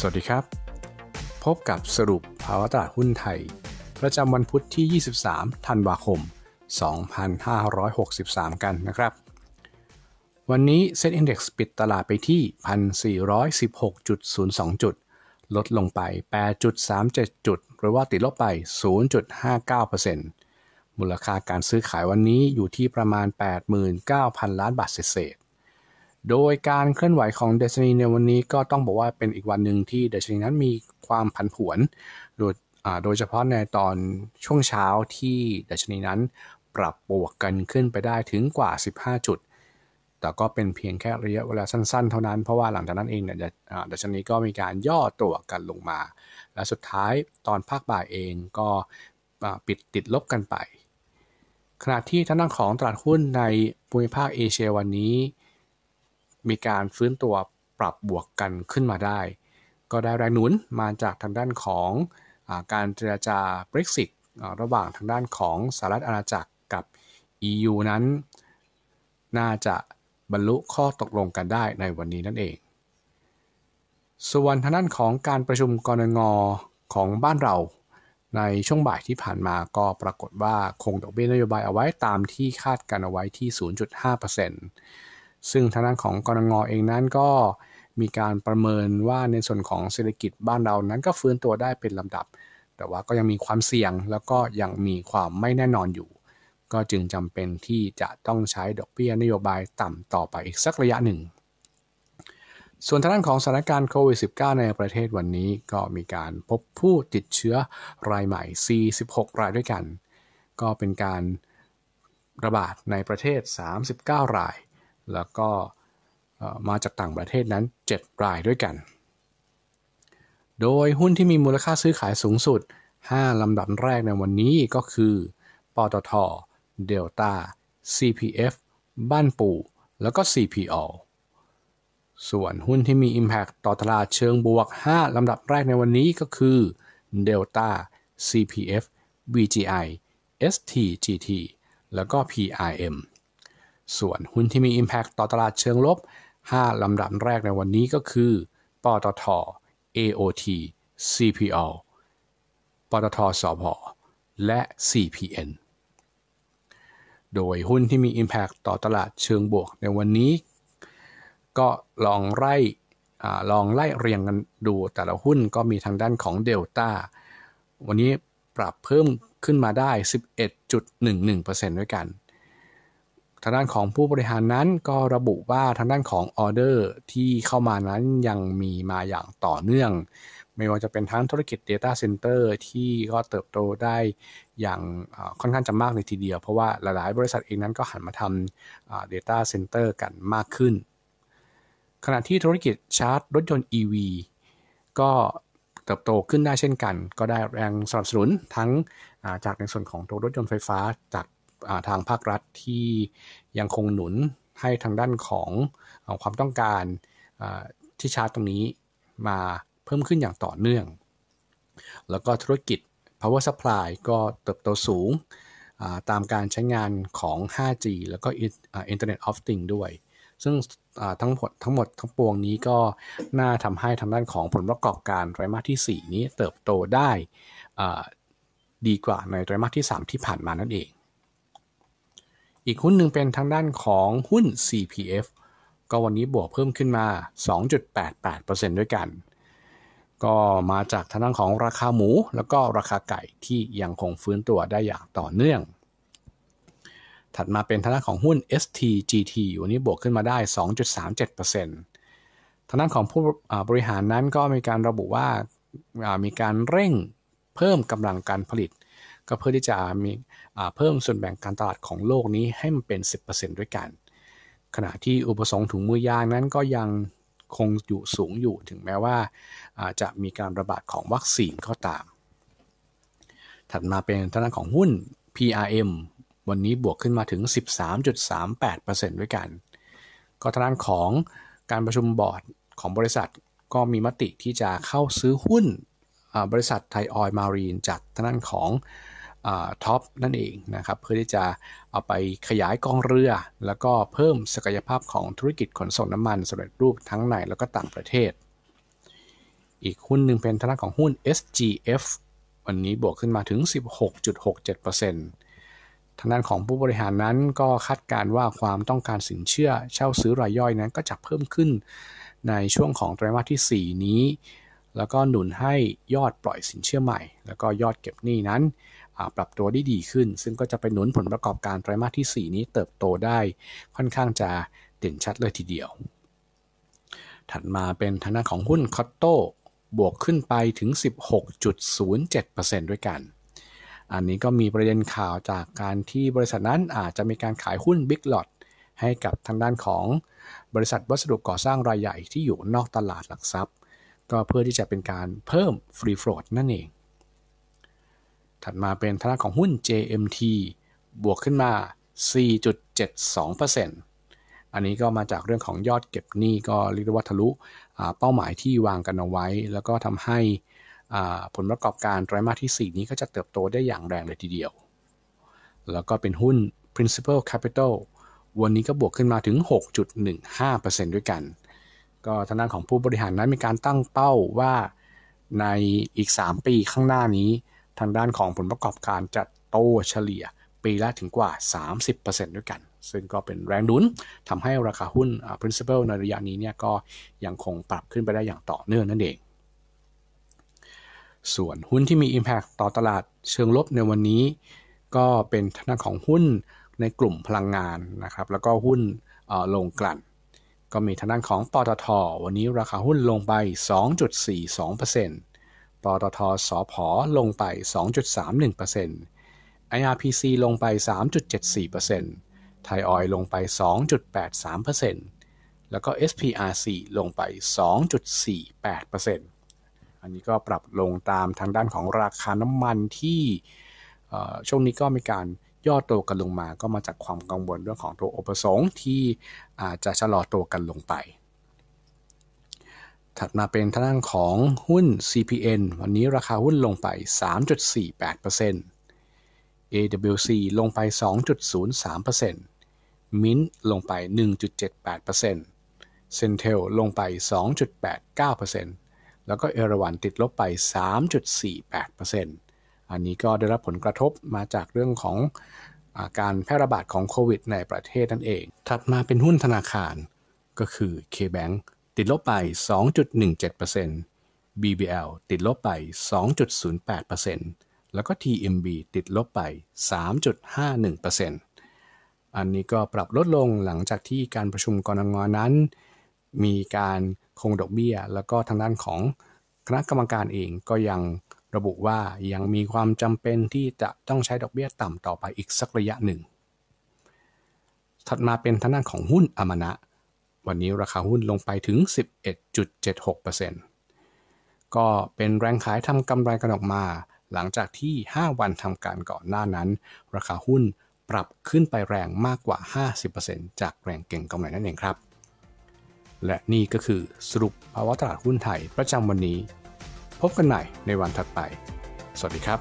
สวัสดีครับ พบกับสรุปภาวะตลาดหุ้นไทย ประจำวันพุทธที่ 23 ธันวาคม 2563 กันนะครับ วันนี้เซ็ตอินดี x ปิดตลาดไปที่ 1,416.02 จุด ลดลงไป 8.37 จุด หรือว่าติดลบไป 0.59%มูลค่าการซื้อขายวันนี้อยู่ที่ประมาณ 89,000 ล้านบาทเศษโดยการเคลื่อนไหวของเดชนี ในวันนี้ก็ต้องบอกว่าเป็นอีกวันหนึ่งที่เดชนีนั้นมีความผันผวนโดยโดยเฉพาะในตอนช่วงเช้าที่ดัชนีนั้นปรับบวกกันขึ้นไปได้ถึงกว่า 15 จุด แต่ก็เป็นเพียงแค่ระยะเวลาสั้นๆเท่านั้น เพราะว่าหลังจากนั้นเองเนี่ยดัชนีก็มีการย่อตัวกันลงมา และสุดท้ายตอนภาคบ่ายเองก็ปิดติดลบกันไป ขณะที่ทางด้านของตลาดหุ้นในภูมิภาคเอเชียวันนี้มีการฟื้นตัวปรับบวกกันขึ้นมาได้ ก็ได้แรงหนุนมาจากทางด้านของอการเจรจา Brexit ระหว่างทางด้านของสหรัฐอาณาจักรกับ EU นั้น น่าจะบรรลุข้อตกลงกันได้ในวันนี้นั่นเอง ส่วนทางด้านของการประชุมกรงงของบ้านเราในช่วงบ่ายที่ผ่านมาก็ปรากฏว่าคงดอกเบี้ยนโยบายเอาไว้ตามที่คาดกันเอาไว้ที่ 0.5%เซึ่งทางด้านของกรงเองนั้นก็มีการประเมินว่าในส่วนของเศรษฐกิจบ้านเรานั้นก็ฟื้นตัวได้เป็นลำดับ แต่ว่าก็ยังมีความเสี่ยงแล้วก็ยังมีความไม่แน่นอนอยู่ ก็จึงจำเป็นที่จะต้องใช้ดอกเบี้ยนโยบายต่ำต่อไปอีกสักระยะหนึ่ง ส่วนทางด้านของสถานการณ์โควิด -19 ในประเทศวันนี้ก็มีการพบผู้ติดเชื้อรายใหม่46รายด้วยกัน ก็เป็นการระบาดในประเทศ 39 รายแล้วก็มาจากต่างประเทศนั้น 7 รายด้วยกัน โดยหุ้นที่มีมูลค่าซื้อขายสูงสุด 5ลำดับแรกในวันนี้ก็คือ ปตท เดลต้า CPF บ้านปู่ แล้วก็ CPO ส่วนหุ้นที่มี Impact ต่อตลาดเชิงบวก 5ลำดับแรกในวันนี้ก็คือ Delta CPF BGI STGT แล้วก็ p i m ส่วนหุ้นที่มี Impact ต่อตลาดเชิงลบ 5ลำดับแรกในวันนี้ก็คือ ปตท AOT CPO ปตทสพและ CPN โดยหุ้นที่มี Impact ต่อตลาดเชิงบวกในวันนี้ ก็ลองไล่ลองไล่เรียงกันดูแต่ละหุ้นก็มีทางด้านของ Delta วันนี้ปรับเพิ่มขึ้นมาได้ 11.11%ด้วยกันางด้านของผู้บริหารนั้นก็ระบุว่าทางด้านของออเดอร์ที่เข้ามานั้นยังมีมาอย่างต่อเนื่อง ไม่ว่าจะเป็นทั้งธุรกิจ Data Center ที่ก็เติบโตได้อย่างค่อนข้างจะมากในทีเดียว เพราะว่าหลายๆ บริษัทเองนั้นก็หันมาทำเดต้าเซ็นเตอร์กันมากขึ้น ขณะที่ธุรกิจชาร์จรถยนต์ EV ก็เติบโตขึ้นได้เช่นกัน ก็ได้แรงสนับสนุนทั้งจากในส่วนของตัวรถยนต์ไฟฟ้าจากทางภาครัฐที่ยังคงหนุนให้ทางด้านของความต้องการที่ชาร์จตรงนี้มาเพิ่มขึ้นอย่างต่อเนื่อง แล้วก็ธุรกิจ power supply ก็เติบโตสูงตามการใช้งานของ 5G แล้วก็ Internet of Things ด้วย ซึ่งทั้งหมดทั้งหมดทั้งปวงนี้ก็น่าทำให้ทางด้านของผลประกอบการไตรมาสที่ 4 นี้ เติบโตได้ดีกว่าในไตรมาสที่ 3 ที่ผ่านมานั่นเองอีกหุ้นหนึ่งเป็นทางด้านของหุ้น CPF ก็วันนี้บวกเพิ่มขึ้นมา 2.88%ด้วยกัน ก็มาจากทางด้านของราคาหมูแล้วก็ราคาไก่ที่ยังคงฟื้นตัวได้อย่างต่อเนื่อง ถัดมาเป็นทางด้านของหุ้น STGT วันนี้บวกขึ้นมาได้ 2.37%ทางด้านของผู้บริหารนั้นก็มีการระบุว่ามีการเร่งเพิ่มกำลังการผลิตก็เพื่อที่จะมีเพิ่มส่วนแบ่งการตลาดของโลกนี้ให้มันเป็น 10%ด้วยกัน ขณะที่อุปสงค์ถุงมือยางนั้นก็ยังคงอยู่สูงอยู่ถึงแม้ว่า จะมีการระบาดของวัคซีนก็ตาม ถัดมาเป็นทางด้านของหุ้น PRM วันนี้บวกขึ้นมาถึง 13.38%ด้วยกัน ก็ทางด้านของการประชุมบอร์ดของบริษัทก็มีมติที่จะเข้าซื้อหุ้นบริษัทไทยออยล์มารีนจากทางด้านของท็อปนั่นเองนะครับเพื่อที่จะเอาไปขยายกองเรือ แล้วก็เพิ่มศักยภาพของธุรกิจขนส่งน้ำมันสำเร็จรูปทั้งในแล้วก็ต่างประเทศ อีกหุ้นหนึ่งเป็นทาของหุ้น SGF วันนี้บวกขึ้นมาถึง 16.67%ทางด้านของผู้บริหารนั้นก็คาดการว่าความต้องการสินเชื่อเช่าซื้อรายย่อยนั้นก็จะเพิ่มขึ้นในช่วงของไตรมาสที่ 4 นี้ แล้วก็หนุนให้ยอดปล่อยสินเชื่อใหม่ แล้วก็ยอดเก็บหนี้นั้นปรับตัวได้ดีขึ้น ซึ่งก็จะไปหนุนผลประกอบการไตรมาสที่ 4 นี้เติบโตได้ค่อนข้างจะเด่นชัดเลยทีเดียว ถัดมาเป็นทางด้านของหุ้นคอตโต้บวกขึ้นไปถึง 16.07%ด้วยกัน อันนี้ก็มีประเด็นข่าวจากการที่บริษัทนั้นอาจจะมีการขายหุ้น Big Lot ให้กับทางด้านของบริษัทวัสดุก่อสร้างรายใหญ่ที่อยู่นอกตลาดหลักทรัพย์ ก็เพื่อที่จะเป็นการเพิ่มฟรีโฟลดนั่นเองถัดมาเป็นทางของหุ้น JMT บวกขึ้นมา 4.72%อันนี้ก็มาจากเรื่องของยอดเก็บหนี้ก็เรียกว่าทะลุเป้าหมายที่วางกันเอาไว้ แล้วก็ทำให้ผลประกอบการไตรมาสที่ 4 นี้ก็จะเติบโตได้อย่างแรงเลยทีเดียว แล้วก็เป็นหุ้น principal capital วันนี้ก็บวกขึ้นมาถึง 6.15%ด้วยกัน ก็ทางด้านของผู้บริหารนั้นมีการตั้งเป้าว่าในอีก 3 ปีข้างหน้านี้ทางด้านของผลประกอบการ จะโตเฉลี่ยปีละถึงกว่า 30%ด้วยกัน ซึ่งก็เป็นแรงดุนทำให้ราคาหุ้น principal ในระยะนี้เนี่ยก็ยังคงปรับขึ้นไปได้อย่างต่อเนื่องนั่นเอง ส่วนหุ้นที่มี impact ต่อตลาดเชิงลบในวันนี้ ก็เป็นทางของหุ้นในกลุ่มพลังงานนะครับแล้วก็หุ้นลงกลั่น ก็มีทางด้านของปตท วันนี้ราคาหุ้นลงไป 2.42%ปตทสอพอลงไป 2.31% IRPC ลงไป 3.74%ไทยออยลงไป 2.83%แล้วก็ SPRC ลงไป 2.48%อันนี้ก็ปรับลงตามทางด้านของราคาน้ำมันที่ช่วงนี้ก็มีการย่อตัวกันลงมาก็มาจากความกังวลเรื่องของตัวอุปสงค์ที่อาจจะชะลอตัวกันลงไปถัดมาเป็นทางด้านของหุ้น CPN วันนี้ราคาหุ้นลงไป 3.48% AWC ลงไป 2.03%ม i n นลงไป 1.78%เซน centel ลงไป 2.89%แล้วก็เอราวันติดลบไป 3.48%อันนี้ก็ได้รับผลกระทบมาจากเรื่องของอาการแพร่ระบาดของโควิดในประเทศนั่นเอง ถัดมาเป็นหุ้นธนาคารก็คือ KBank ติดลบไป 2.17% BBL ติดลบไป 2.08%แล้วก็ TMB ติดลบไป 3.51%อันนี้ก็ปรับลดลงหลังจากที่การประชุมกรงงนั้น มีการคงดอกเบี้ยแล้วก็ทางด้านของคณะกรรมการเองก็ยังระบุว่ายังมีความจำเป็นที่จะต้องใช้ดอกเบี้ยต่ำต่อไปอีกสักระยะหนึ่ง ถัดมาเป็นทางด้านของหุ้นอมนะวันนี้ราคาหุ้นลงไปถึง 11.76%ก็เป็นแรงขายทำกำไรกันออกมา หลังจากที่ 5 วันทำการก่อนหน้านั้น ราคาหุ้นปรับขึ้นไปแรงมากกว่า 50%จากแรงเก่งกำไรนั่นเองครับ และนี่ก็คือสรุปภาวะตลาดหุ้นไทย ประจำวันนี้ พบกันใหม่ในวันถัดไป สวัสดีครับ